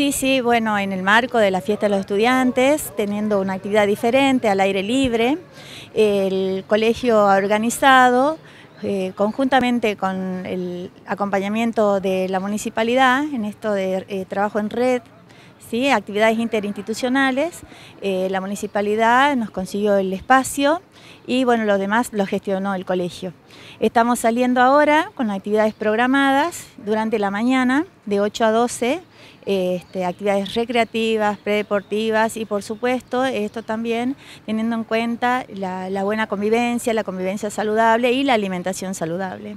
Sí, sí, bueno, en el marco de la fiesta de los estudiantes, teniendo una actividad diferente al aire libre, el colegio ha organizado eh, conjuntamente con el acompañamiento de la municipalidad en esto de eh, trabajo en red, ¿sí? actividades interinstitucionales, eh, la municipalidad nos consiguió el espacio y bueno, los demás lo gestionó el colegio. Estamos saliendo ahora con actividades programadas durante la mañana de 8 a 12 este, actividades recreativas, predeportivas y por supuesto esto también teniendo en cuenta la, buena convivencia, la convivencia saludable y la alimentación saludable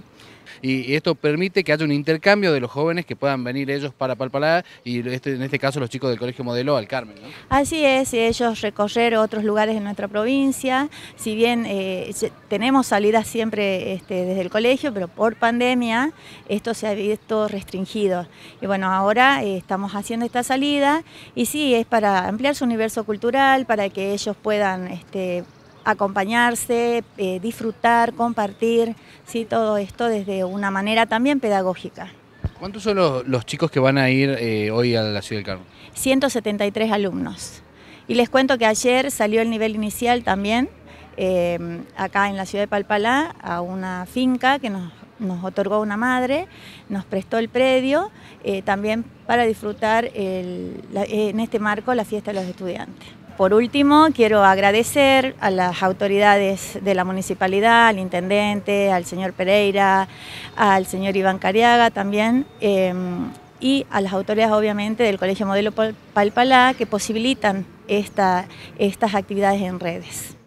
y esto permite que haya un intercambio de los jóvenes que puedan venir ellos para Palpalá y este, en este caso los chicos del Colegio Modelo al Carmen. Así es, ellos recorrer otros lugares en nuestra provincia, si bien eh, tenemos salidas siempre este, desde el colegio, pero por pandemia esto se ha visto restringido. Y bueno, ahora... Eh, estamos haciendo esta salida y sí, es para ampliar su universo cultural, para que ellos puedan este, acompañarse, eh, disfrutar, compartir, ¿sí? todo esto desde una manera también pedagógica. ¿Cuántos son los, chicos que van a ir eh, hoy a la Ciudad del Carmen? 173 alumnos. Y les cuento que ayer salió el nivel inicial también, eh, acá en la ciudad de Palpalá, a una finca que nos nos otorgó una madre, nos prestó el predio, eh, también para disfrutar en este marco la fiesta de los estudiantes. Por último, quiero agradecer a las autoridades de la municipalidad, al intendente, al señor Pereira, al señor Iván Cariaga también, em, y a las autoridades obviamente del Colegio Modelo Palpalá que posibilitan estas actividades en redes.